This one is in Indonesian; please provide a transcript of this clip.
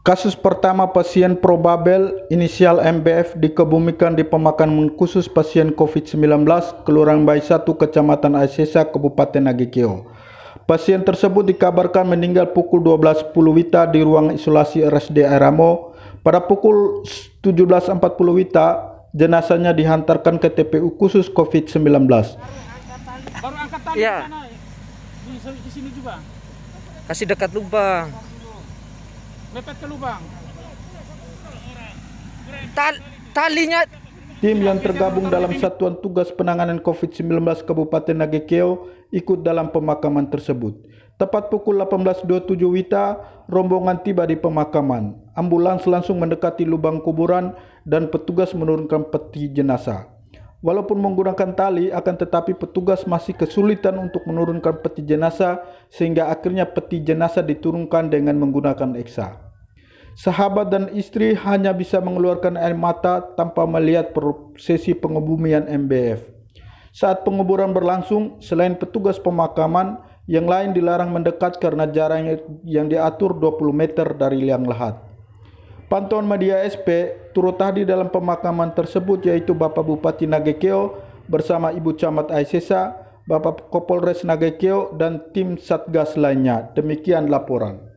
Kasus pertama pasien probabel inisial MBF dikebumikan di pemakaman khusus pasien COVID-19 Kelurahan Bayi 1 Kecamatan Aisesa, Kabupaten Nagikeo. Pasien tersebut dikabarkan meninggal pukul 12.10 WITA di ruang isolasi RSD Aramo. Pada pukul 17.40 WITA, jenazahnya dihantarkan ke TPU khusus COVID-19. Baru baru angkatan ya. di sini juga. Kasih dekat lubang. Mepet ke lubang. Tal talinya Tim yang tergabung dalam Satuan Tugas Penanganan COVID-19 Kabupaten Nagekeo ikut dalam pemakaman tersebut. Tepat pukul 18.27 Wita, rombongan tiba di pemakaman. Ambulans langsung mendekati lubang kuburan dan petugas menurunkan peti jenazah. Walaupun menggunakan tali, akan tetapi petugas masih kesulitan untuk menurunkan peti jenazah sehingga akhirnya peti jenazah diturunkan dengan menggunakan eksa. Sahabat dan istri hanya bisa mengeluarkan air mata tanpa melihat prosesi pengebumian MBF. Saat penguburan berlangsung, selain petugas pemakaman, yang lain dilarang mendekat karena jarak yang diatur 20 meter dari liang lahat. Pantauan media SP turut tadi dalam pemakaman tersebut yaitu Bapak Bupati Nagekeo bersama Ibu Camat Aisesa, Bapak Kapolres Nagekeo, dan tim Satgas lainnya. Demikian laporan.